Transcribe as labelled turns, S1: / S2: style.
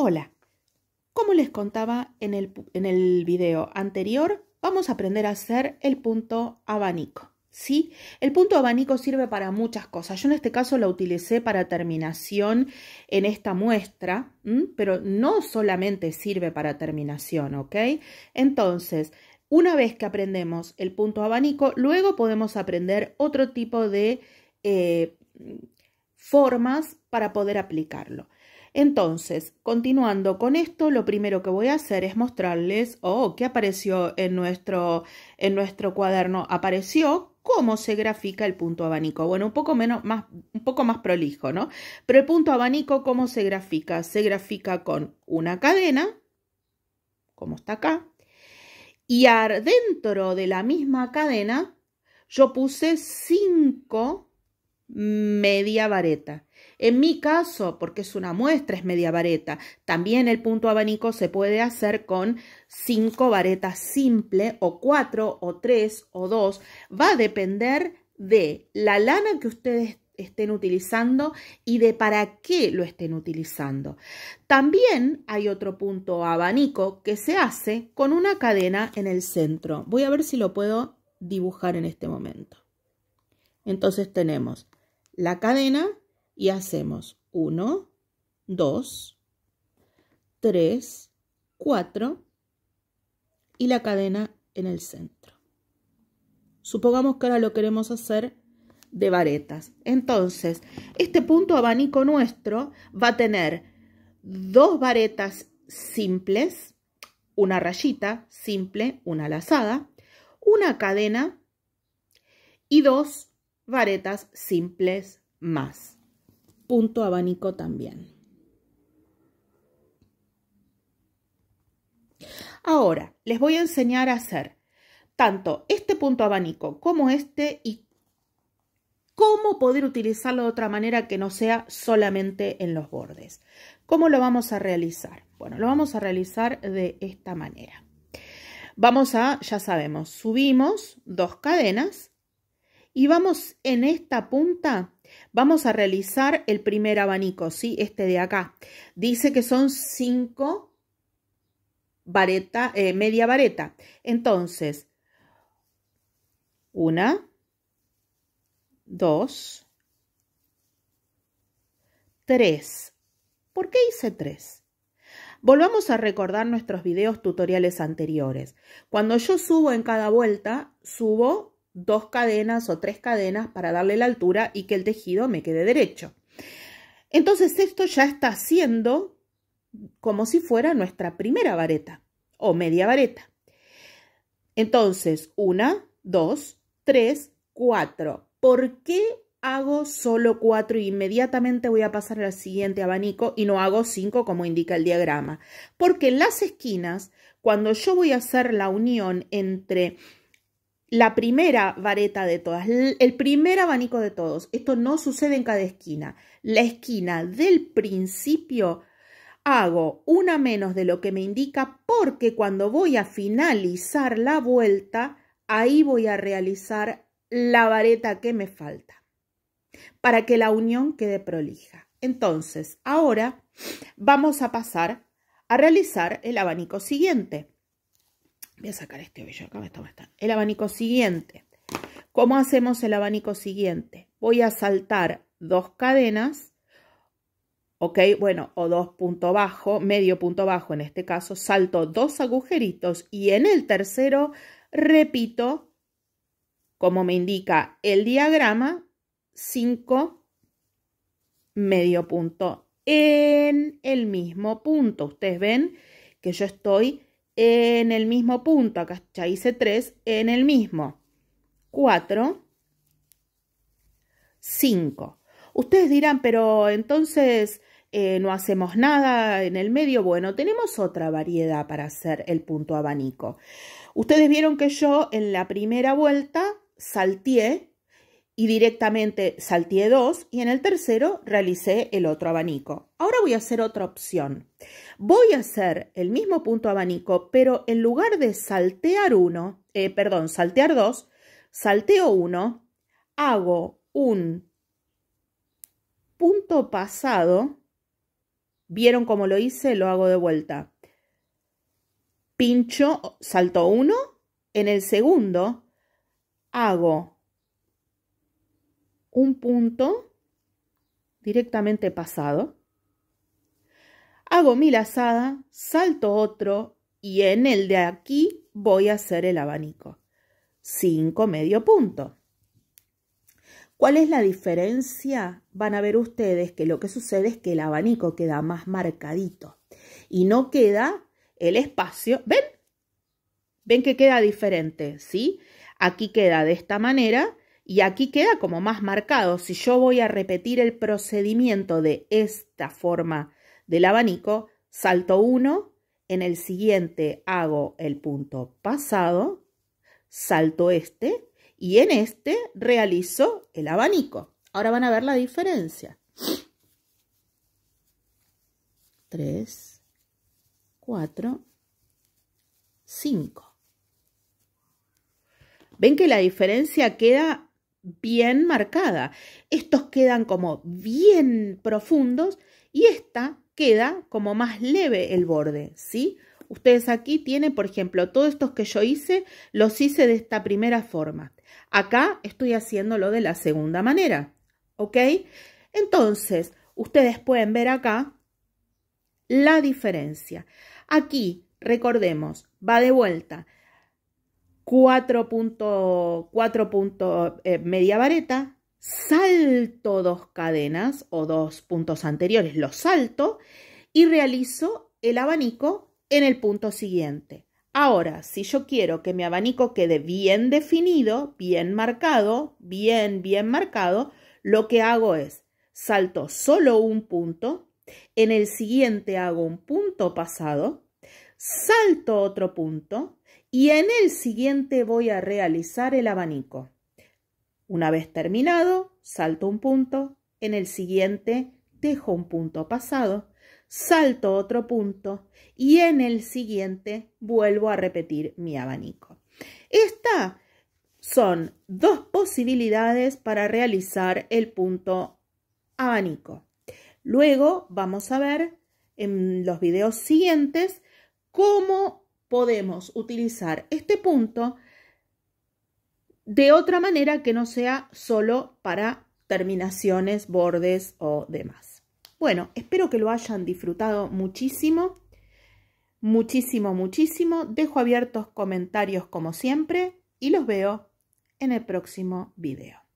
S1: Hola, como les contaba en el, en video anterior, vamos a aprender a hacer el punto abanico. ¿Sí? El punto abanico sirve para muchas cosas. Yo en este caso lo utilicé para terminación en esta muestra, pero no solamente sirve para terminación, ¿ok? Entonces, una vez que aprendemos el punto abanico, luego podemos aprender otro tipo de eh, formas para poder aplicarlo. Entonces, continuando con esto, lo primero que voy a hacer es mostrarles, oh, ¿qué apareció en nuestro, en nuestro cuaderno, apareció cómo se grafica el punto abanico. Bueno, un poco menos, más, un poco más prolijo, ¿no? Pero el punto abanico, ¿cómo se grafica? Se grafica con una cadena, como está acá, y adentro de la misma cadena yo puse cinco media vareta. En mi caso, porque es una muestra, es media vareta. También el punto abanico se puede hacer con cinco varetas simple o cuatro o tres o dos. Va a depender de la lana que ustedes estén utilizando y de para qué lo estén utilizando. También hay otro punto abanico que se hace con una cadena en el centro. Voy a ver si lo puedo dibujar en este momento. Entonces tenemos la cadena y hacemos 1, 2, 3, 4 y la cadena en el centro. Supongamos que ahora lo queremos hacer de varetas. Entonces, este punto abanico nuestro va a tener dos varetas simples, una rayita simple, una lazada, una cadena y dos varetas simples más punto abanico también. Ahora, les voy a enseñar a hacer tanto este punto abanico como este y cómo poder utilizarlo de otra manera que no sea solamente en los bordes. ¿Cómo lo vamos a realizar? Bueno, lo vamos a realizar de esta manera. Vamos a, ya sabemos, subimos dos cadenas y vamos en esta punta Vamos a realizar el primer abanico, ¿sí? Este de acá. Dice que son 5 vareta, eh, media vareta. Entonces, una, dos, tres. ¿Por qué hice tres? Volvamos a recordar nuestros videos tutoriales anteriores. Cuando yo subo en cada vuelta, subo dos cadenas o tres cadenas para darle la altura y que el tejido me quede derecho. Entonces esto ya está haciendo como si fuera nuestra primera vareta o media vareta. Entonces, una, dos, tres, cuatro. ¿Por qué hago solo cuatro? Inmediatamente voy a pasar al siguiente abanico y no hago cinco como indica el diagrama. Porque en las esquinas, cuando yo voy a hacer la unión entre la primera vareta de todas, el primer abanico de todos. Esto no sucede en cada esquina. La esquina del principio hago una menos de lo que me indica porque cuando voy a finalizar la vuelta, ahí voy a realizar la vareta que me falta para que la unión quede prolija. Entonces, ahora vamos a pasar a realizar el abanico siguiente. Voy a sacar este hoyo, acá me está, El abanico siguiente. ¿Cómo hacemos el abanico siguiente? Voy a saltar dos cadenas, ¿ok? Bueno, o dos punto bajo, medio punto bajo en este caso, salto dos agujeritos y en el tercero repito, como me indica el diagrama, cinco medio punto en el mismo punto. Ustedes ven que yo estoy en el mismo punto. Acá ya hice 3 en el mismo. 4, 5. Ustedes dirán, pero entonces eh, no hacemos nada en el medio. Bueno, tenemos otra variedad para hacer el punto abanico. Ustedes vieron que yo en la primera vuelta salté, y directamente salteé dos y en el tercero realicé el otro abanico. Ahora voy a hacer otra opción. Voy a hacer el mismo punto abanico, pero en lugar de saltear uno, eh, perdón, saltear dos, salteo uno, hago un punto pasado. ¿Vieron cómo lo hice? Lo hago de vuelta. Pincho, salto uno, en el segundo hago un punto directamente pasado. Hago mi lazada, salto otro y en el de aquí voy a hacer el abanico. 5 medio punto. ¿Cuál es la diferencia? Van a ver ustedes que lo que sucede es que el abanico queda más marcadito y no queda el espacio. ¿Ven? ¿Ven que queda diferente? ¿Sí? Aquí queda de esta manera y aquí queda como más marcado, si yo voy a repetir el procedimiento de esta forma del abanico, salto 1, en el siguiente hago el punto pasado, salto este y en este realizo el abanico. Ahora van a ver la diferencia. 3, 4, 5. Ven que la diferencia queda bien marcada. Estos quedan como bien profundos y esta queda como más leve el borde, ¿sí? Ustedes aquí tienen, por ejemplo, todos estos que yo hice, los hice de esta primera forma. Acá estoy haciéndolo de la segunda manera, ¿ok? Entonces, ustedes pueden ver acá la diferencia. Aquí, recordemos, va de vuelta cuatro puntos, eh, media vareta, salto dos cadenas o dos puntos anteriores, los salto y realizo el abanico en el punto siguiente. Ahora, si yo quiero que mi abanico quede bien definido, bien marcado, bien, bien marcado, lo que hago es salto solo un punto, en el siguiente hago un punto pasado, salto otro punto, y en el siguiente voy a realizar el abanico. Una vez terminado, salto un punto, en el siguiente dejo un punto pasado, salto otro punto y en el siguiente vuelvo a repetir mi abanico. Estas son dos posibilidades para realizar el punto abanico. Luego vamos a ver en los videos siguientes cómo podemos utilizar este punto de otra manera que no sea solo para terminaciones, bordes o demás. Bueno, espero que lo hayan disfrutado muchísimo, muchísimo, muchísimo. Dejo abiertos comentarios como siempre y los veo en el próximo video.